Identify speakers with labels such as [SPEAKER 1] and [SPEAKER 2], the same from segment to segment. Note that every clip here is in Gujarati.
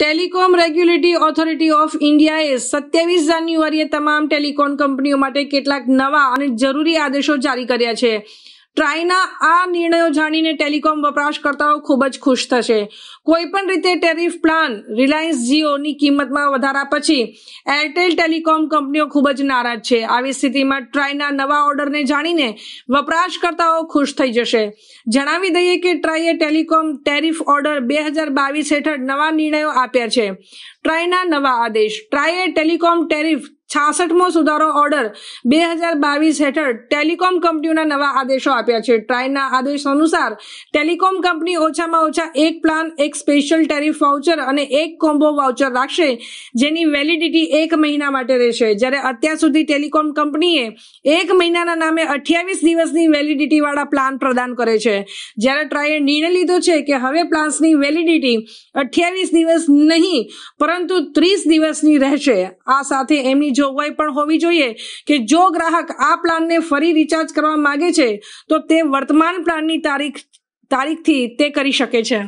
[SPEAKER 1] ટેલિકોમ રેગ્યુલેટરી ઓથોરિટી ઓફ ઇન્ડિયાએ સત્યાવીસ જાન્યુઆરીએ તમામ ટેલિકોમ કંપનીઓ માટે કેટલાક નવા અને જરૂરી આદેશો જારી કર્યા છે ટ્રાયના આ નિર્ણયો જાણીને ટેલિકોમ વપરાશકર્તાઓ ખૂબ જ ખુશ થશે કોઈપણ રીતે ટેરિફ પ્લાન રિલાયન્સ જીઓની કિંમતમાં વધારા પછી એરટેલ ટેલિકોમ કંપનીઓ ખૂબ જ નારાજ છે આવી સ્થિતિમાં ટ્રાયના નવા ઓર્ડરને જાણીને વપરાશકર્તાઓ ખુશ થઈ જશે જણાવી દઈએ કે ટ્રાયે ટેલિકોમ ટેરિફ ઓર્ડર બે હજાર બાવીસ હેઠળ નવા નિર્ણયો આપ્યા છે ટ્રાયના નવા આદેશ ટ્રાયે ટેલિકોમ ટેરિફ છાસઠમો સુધારો ઓર્ડર બે હજાર બાવીસ હેઠળ ટેલિકોમ કંપનીઓના નવા આદેશો આપ્યા છે ટ્રાયના આદેશ અનુસાર ટેલિકોમ કંપની ઓછામાં ઓછા એક પ્લાન એક સ્પેશિયલ ટેરિફ વાઉચર અને એક કોમ્બો વાઉચર રાખશે જેની વેલિડિટી એક મહિના માટે રહેશે જ્યારે અત્યાર સુધી ટેલિકોમ કંપનીએ એક મહિનાના નામે અઠ્યાવીસ દિવસની વેલિડિટી વાળા પ્લાન પ્રદાન કરે છે જ્યારે ટ્રાયે નિર્ણય લીધો છે કે હવે પ્લાન્સની વેલિડિટી અઠ્યાવીસ દિવસ નહીં પરંતુ ત્રીસ દિવસની રહેશે આ સાથે એમની જોગવાઈ પણ હોવી જોઈએ કે જો ગ્રાહક આ પ્લાનને ફરી રિચાર્જ કરવા માગે છે તો તે વર્તમાન પ્લાનની તારીખ તારીખથી તે કરી શકે છે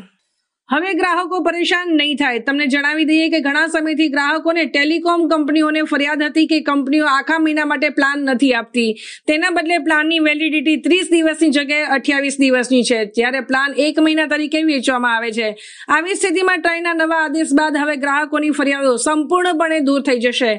[SPEAKER 1] હવે ગ્રાહકો પરેશાન નહીં થાય તમને જણાવી દઈએ કે ઘણા સમયથી ગ્રાહકોને ટેલિકોમ કંપનીઓને ફરિયાદ હતી કે કંપનીઓ આખા મહિના માટે પ્લાન નથી આપતી તેના બદલે પ્લાનની વેલિડિટી ત્રીસ દિવસની જગ્યાએ અઠ્યાવીસ દિવસની છે જ્યારે પ્લાન એક મહિના તરીકે વેચવામાં આવે છે આવી સ્થિતિમાં ટ્રાયના નવા આદેશ બાદ હવે ગ્રાહકોની ફરિયાદો સંપૂર્ણપણે દૂર થઈ જશે